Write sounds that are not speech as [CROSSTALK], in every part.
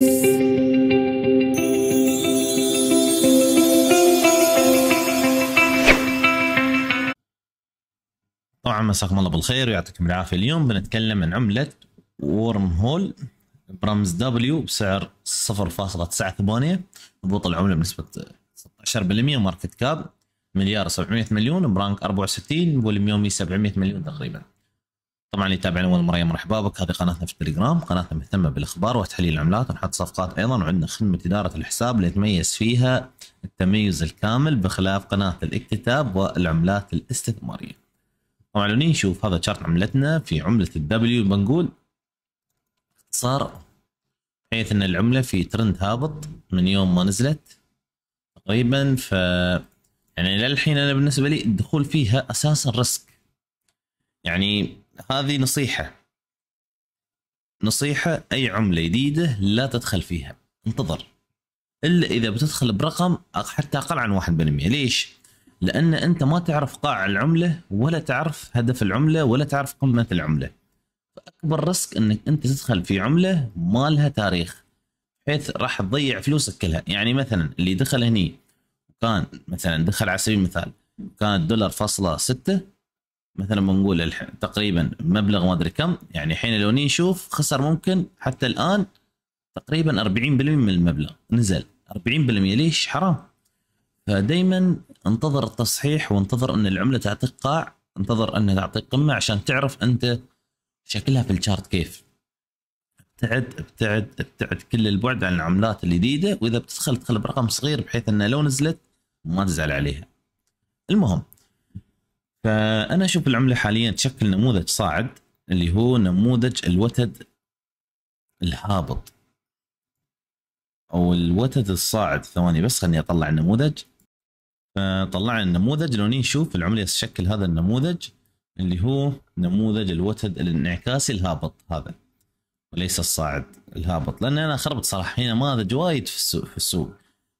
طبعا مساكم الله بالخير ويعطيكم العافيه اليوم بنتكلم عن عمله ورم هول برمز دبليو بسعر 0.9 ثمانية هبوط العمله بنسبه 16% ماركت كاب مليار و700 مليون برانك 64 واليوم 700 مليون تقريبا طبعا اللي يتابعنا اول مره مرحبا بك هذه قناتنا في التليجرام قناتنا مهتمه بالاخبار وتحليل العملات ونحط صفقات ايضا وعندنا خدمه اداره الحساب اللي يتميز فيها التميز الكامل بخلاف قناه الاكتتاب والعملات الاستثماريه طبعا لو نشوف هذا شارت عملتنا في عمله الدبليو بنقول صار حيث ان العمله في ترند هابط من يوم ما نزلت تقريبا ف يعني للحين انا بالنسبه لي الدخول فيها اساسا ريسك يعني هذه نصيحه نصيحه اي عمله جديده لا تدخل فيها انتظر الا اذا بتدخل برقم حتى اقل عن 1% ليش؟ لان انت ما تعرف قاع العمله ولا تعرف هدف العمله ولا تعرف قمه العمله فاكبر ريسك انك انت تدخل في عمله ما لها تاريخ بحيث راح تضيع فلوسك كلها يعني مثلا اللي دخل هني كان مثلا دخل على سبيل المثال كان الدولار فاصلة ستة مثلا بنقول الحين تقريبا مبلغ ما ادري كم يعني الحين لو نشوف خسر ممكن حتى الان تقريبا 40% من المبلغ نزل 40% ليش حرام فدائما انتظر التصحيح وانتظر ان العمله تعطيك قاع انتظر انها تعطيك قمه عشان تعرف انت شكلها في الشارت كيف ابتعد ابتعد ابتعد كل البعد عن العملات الجديده واذا بتدخل تدخل برقم صغير بحيث انها لو نزلت ما تزعل عليها المهم فانا اشوف العمله حاليا تشكل نموذج صاعد اللي هو نموذج الوتد الهابط او الوتد الصاعد ثواني بس خليني اطلع النموذج فطلعنا النموذج لو نشوف العمله تشكل هذا النموذج اللي هو نموذج الوتد الانعكاسي الهابط هذا وليس الصاعد الهابط لان انا خربت صراحه هنا نماذج وايد في السوق في السوق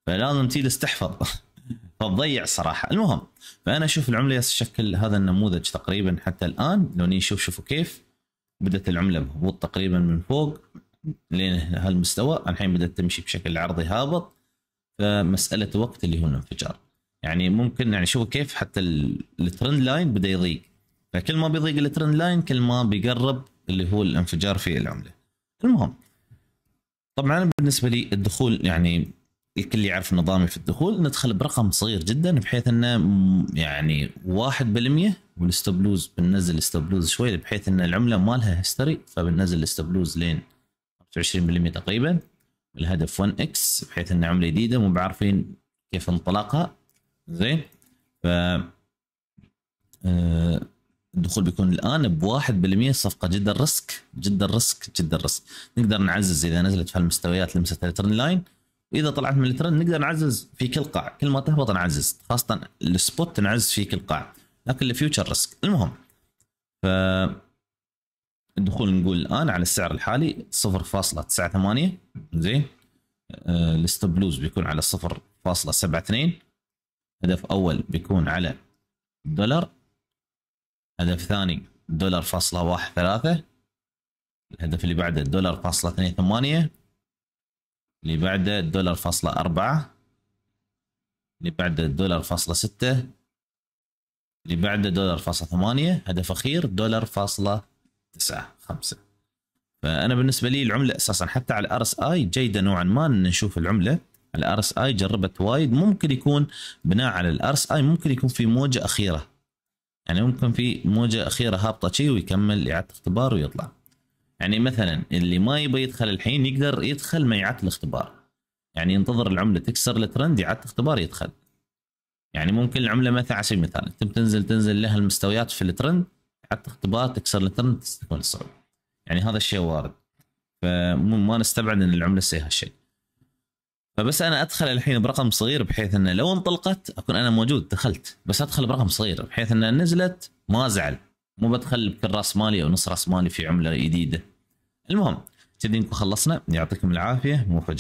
فلازم تيجي تستحفظ [LAUGHS] فتضيع الصراحه المهم فانا اشوف العمله شكل هذا النموذج تقريبا حتى الان لو نشوف شوفوا كيف بدات العمله بهبوط تقريبا من فوق لين هالمستوى الحين بدات تمشي بشكل عرضي هابط فمساله وقت اللي هو الانفجار يعني ممكن يعني شوفوا كيف حتى الترند لاين بدا يضيق فكل ما بيضيق الترند لاين كل ما بيقرب اللي هو الانفجار في العمله المهم طبعا بالنسبه لي الدخول يعني الكل يعرف نظامي في الدخول ندخل برقم صغير جدا بحيث انه يعني 1% والستوب لوز بننزل ستوب لوز شوي بحيث ان العمله مالها هيستوري فبننزل ستوب لوز لين 25% تقريبا الهدف 1 اكس بحيث ان عمله جديده مو بعارفين كيف انطلاقها زين ف آه، الدخول بيكون الان ب 1% صفقه جدا ريسك جدا ريسك جدا ريسك نقدر نعزز اذا نزلت في هالمستويات لمسه الترن لاين واذا طلعت من الترند نقدر نعزز في كل قاع كل ما تهبط نعزز خاصه السبوت نعزز في كل قاع لكن الفيوتشر ريسك المهم ف الدخول نقول الان على السعر الحالي 0.98 زين الستوب آه، لوز بيكون على 0.72 هدف اول بيكون على دولار هدف ثاني دولار فاصلة واحد ثلاثة الهدف اللي بعده دولار فاصلة اثنين ثمانية اللي بعده الدولار فاصلة أربعة اللي بعده الدولار فاصلة ستة اللي بعده دولار فاصلة ثمانية هدف أخير دولار فاصلة تسعة خمسة فأنا بالنسبة لي العملة أساسا حتى على الار اس اي جيدة نوعا ما أن نشوف العملة على الار اس اي جربت وايد ممكن يكون بناء على الارس اس اي ممكن يكون في موجة أخيرة يعني ممكن في موجة أخيرة هابطة شيء ويكمل إعادة اختبار ويطلع يعني مثلا اللي ما يبغى يدخل الحين يقدر يدخل ما يعطل الاختبار يعني ينتظر العمله تكسر الترند يعطل اختبار يدخل يعني ممكن العمله مثلا على سبيل المثال تم تنزل تنزل لها المستويات في الترند حتى اختبار تكسر الترند تستكمل الصعوبه يعني هذا الشيء وارد فما نستبعد ان العمله تسوي هالشيء فبس انا ادخل الحين برقم صغير بحيث انه لو انطلقت اكون انا موجود دخلت بس ادخل برقم صغير بحيث انها نزلت ما زعل مو بدخل بكل راس مالي او نص راس مالي في عمله جديده المهم كذي نكون خلصنا يعطيكم العافيه مو